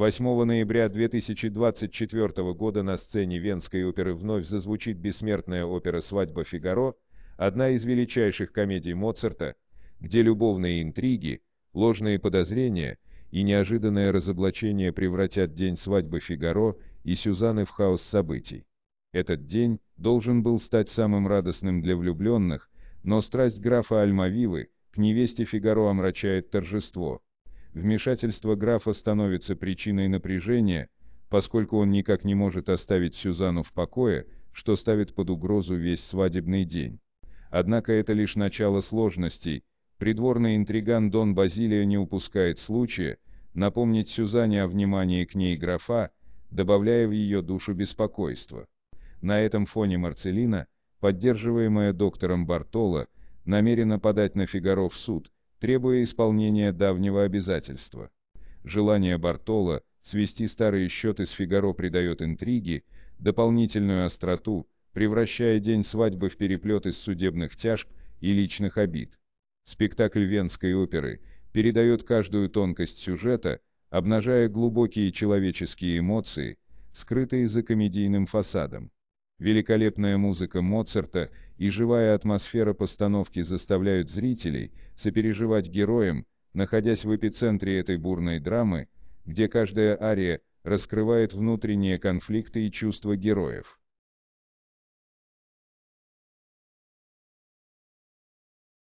8 ноября 2024 года на сцене Венской оперы вновь зазвучит бессмертная опера «Свадьба Фигаро», одна из величайших комедий Моцарта, где любовные интриги, ложные подозрения и неожиданное разоблачение превратят день свадьбы Фигаро и Сюзанны в хаос событий. Этот день должен был стать самым радостным для влюбленных, но страсть графа Альмавивы к невесте Фигаро омрачает торжество – вмешательство графа становится причиной напряжения, поскольку он никак не может оставить Сюзанну в покое, что ставит под угрозу весь свадебный день. Однако это лишь начало сложностей, придворный интриган Дон Базилио не упускает случая напомнить Сюзанне о внимании к ней графа, добавляя в ее душу беспокойство. На этом фоне Марцелина, поддерживаемая доктором Бартоло, намерена подать на Фигаро в суд – требуя исполнения давнего обязательства. Желание Бартола свести старые счеты с Фигаро придает интриге дополнительную остроту, превращая день свадьбы в переплет из судебных тяжб и личных обид. Спектакль Венской оперы передает каждую тонкость сюжета, обнажая глубокие человеческие эмоции, скрытые за комедийным фасадом. Великолепная музыка Моцарта и живая атмосфера постановки заставляют зрителей сопереживать героям, находясь в эпицентре этой бурной драмы, где каждая ария раскрывает внутренние конфликты и чувства героев.